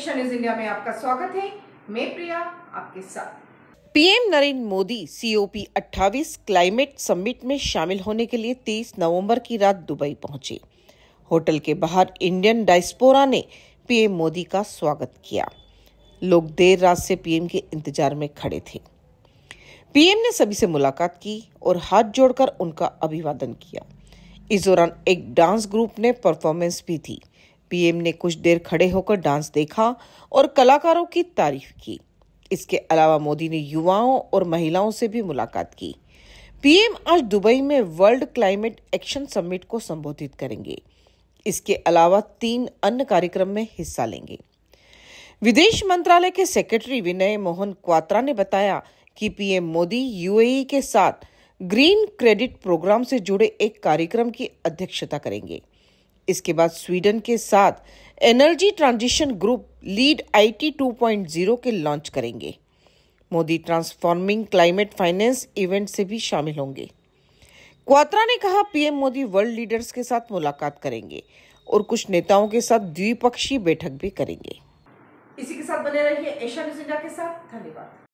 Asia news India में आपका स्वागत है मैं प्रिया आपके साथ PM Narendra Modi COP 28 climate summit में शामिल होने के लिए 23 नवंबर की रात दुबई पहुंचे होटल के बाहर इंडियन डायस्पोरा ने पीएम मोदी का स्वागत किया लोग देर रात से पीएम के इंतजार में खड़े थे पीएम ने सभी से मुलाकात की और हाथ जोड़कर उनका अभिवादन किया इस दौरान एक डांस ग्रुप ने परफॉर्मेंस भी थी पीएम ने कुछ देर खड़े होकर डांस देखा और कलाकारों की तारीफ की इसके अलावा मोदी ने युवाओं और महिलाओं से भी मुलाकात की पीएम आज दुबई में वर्ल्ड क्लाइमेट एक्शन समिट को संबोधित करेंगे इसके अलावा तीन अन्य कार्यक्रम में हिस्सा लेंगे विदेश मंत्रालय के सेक्रेटरी विनय मोहन क्वात्रा ने बताया कि पीएम मोदी यूएई के साथ ग्रीन क्रेडिट प्रोग्राम से जुड़े एक कार्यक्रम की अध्यक्षता करेंगे इसके बाद स्वीडन के साथ energy transition group lead IT 2.0 के लॉन्च करेंगे Modi transforming climate finance event से भी शामिल होंगे क्वात्रा ने कहा पीएम मोदी वर्ल्ड लीडर्स के साथ मुलाकात करेंगे और कुछ नेताओं के साथ द्विपक्षीय बैठक भी करेंगे इसी के साथ बने रहिए एशिया न्यूज इंडिया के साथ धन्यवाद